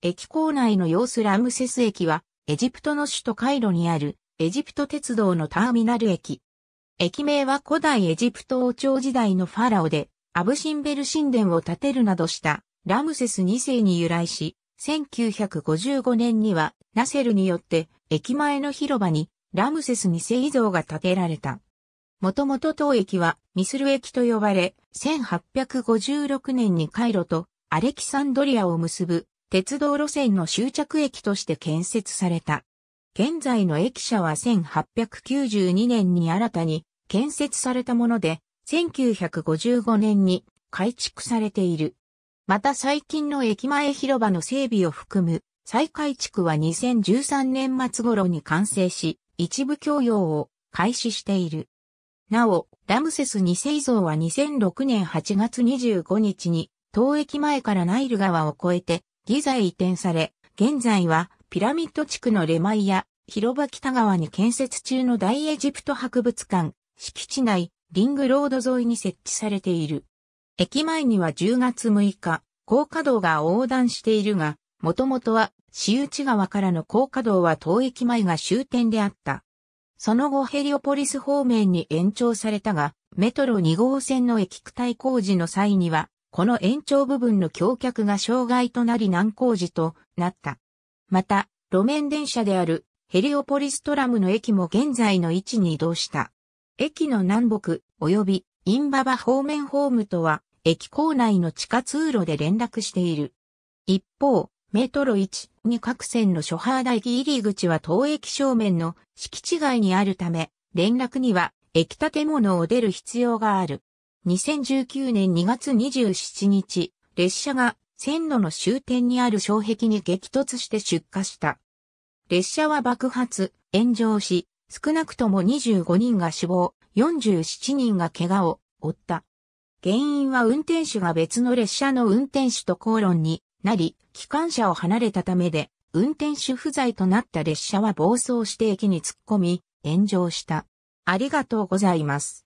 駅構内の様子ラムセス駅は、エジプトの首都カイロにある、エジプト鉄道のターミナル駅。駅名は古代エジプト王朝時代のファラオで、アブシンベル神殿を建てるなどした、ラムセス2世に由来し、1955年には、ナセルによって、駅前の広場に、ラムセス2世像が建てられた。もともと当駅はミスル駅と呼ばれ、1856年にカイロとアレキサンドリアを結ぶ鉄道路線の終着駅として建設された。現在の駅舎は1892年に新たに建設されたもので、1955年に改築されている。また最近の駅前広場の整備を含む再改築は2013年末頃に完成し、一部供用を開始している。なお、ラムセス2世像は2006年8月25日に、当駅前からナイル川を越えてギザへ移転され、現在はピラミッド地区のレマイや広場北側に建設中の大エジプト博物館、敷地内、リングロード沿いに設置されている。駅前には10月6日、高架道が横断しているが、もともとは、私内側からの高架道は当駅前が終点であった。その後ヘリオポリス方面に延長されたが、メトロ2号線の駅区体工事の際には、この延長部分の橋脚が障害となり難工事となった。また、路面電車であるヘリオポリストラムの駅も現在の位置に移動した。駅の南北及びインババ方面ホームとは駅構内の地下通路で連絡している。一方、メトロ1、2各線の諸原駅入り口は当駅正面の敷地外にあるため、連絡には駅建物を出る必要がある。2019年2月27日、列車が線路の終点にある障壁に激突して出火した。列車は爆発、炎上し、少なくとも25人が死亡、47人が怪我を負った。原因は運転手が別の列車の運転手と口論になり、機関車を離れたためで、運転手不在となった列車は暴走して駅に突っ込み、炎上した。ありがとうございます。